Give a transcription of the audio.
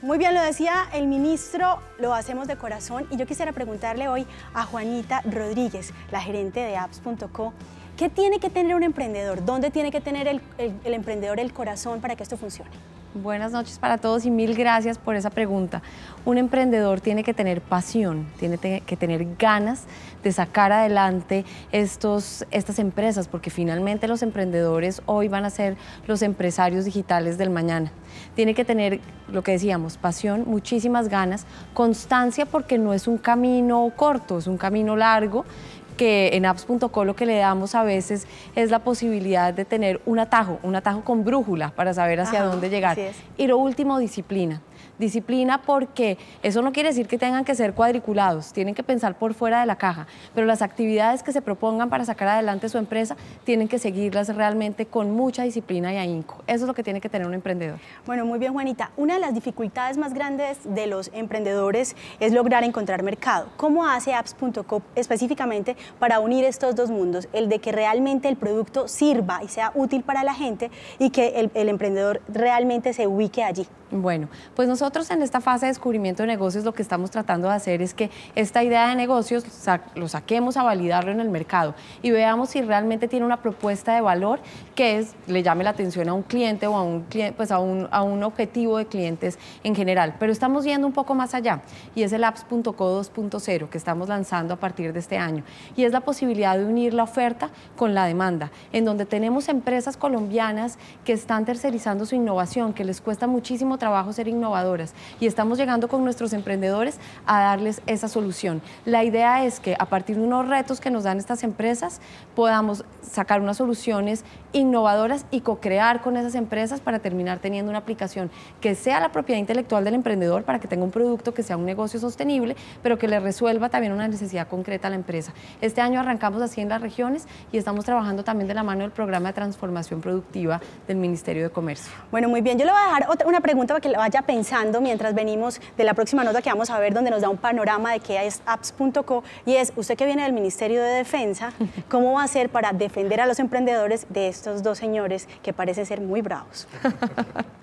Muy bien, lo decía el ministro, lo hacemos de corazón y yo quisiera preguntarle hoy a Juanita Rodríguez, la gerente de apps.co, ¿qué tiene que tener un emprendedor? ¿Dónde tiene que tener el, el emprendedor el corazón para que esto funcione? Buenas noches para todos y mil gracias por esa pregunta. Un emprendedor tiene que tener pasión, tiene que tener ganas de sacar adelante estos, estas empresas, porque finalmente los emprendedores hoy van a ser los empresarios digitales del mañana. Tiene que tener, lo que decíamos, pasión, muchísimas ganas, constancia, porque no es un camino corto, es un camino largo que en apps.co lo que le damos a veces es la posibilidad de tener un atajo, un atajo con brújula para saber hacia dónde llegar. Y lo último, disciplina disciplina porque eso no quiere decir que tengan que ser cuadriculados, tienen que pensar por fuera de la caja, pero las actividades que se propongan para sacar adelante su empresa tienen que seguirlas realmente con mucha disciplina y ahínco. Eso es lo que tiene que tener un emprendedor. Bueno, muy bien Juanita, una de las dificultades más grandes de los emprendedores es lograr encontrar mercado. ¿Cómo hace apps.co específicamente para unir estos dos mundos, el de que realmente el producto sirva y sea útil para la gente y que el, el emprendedor realmente se ubique allí? Bueno, pues nosotros nosotros en esta fase de descubrimiento de negocios lo que estamos tratando de hacer es que esta idea de negocios lo saquemos a validarlo en el mercado y veamos si realmente tiene una propuesta de valor que es, le llame la atención a un cliente o a un, pues a un, a un objetivo de clientes en general. Pero estamos yendo un poco más allá y es el apps.co 2.0 que estamos lanzando a partir de este año y es la posibilidad de unir la oferta con la demanda, en donde tenemos empresas colombianas que están tercerizando su innovación, que les cuesta muchísimo trabajo ser innovadores y estamos llegando con nuestros emprendedores a darles esa solución. La idea es que a partir de unos retos que nos dan estas empresas podamos sacar unas soluciones innovadoras y co-crear con esas empresas para terminar teniendo una aplicación que sea la propiedad intelectual del emprendedor para que tenga un producto que sea un negocio sostenible, pero que le resuelva también una necesidad concreta a la empresa. Este año arrancamos así en las regiones y estamos trabajando también de la mano del programa de transformación productiva del Ministerio de Comercio. Bueno, muy bien, yo le voy a dejar otra, una pregunta para que lo vaya pensando mientras venimos de la próxima nota que vamos a ver donde nos da un panorama de qué es apps.co y es usted que viene del Ministerio de Defensa, ¿cómo va a ser para defender a los emprendedores de estos dos señores que parece ser muy bravos?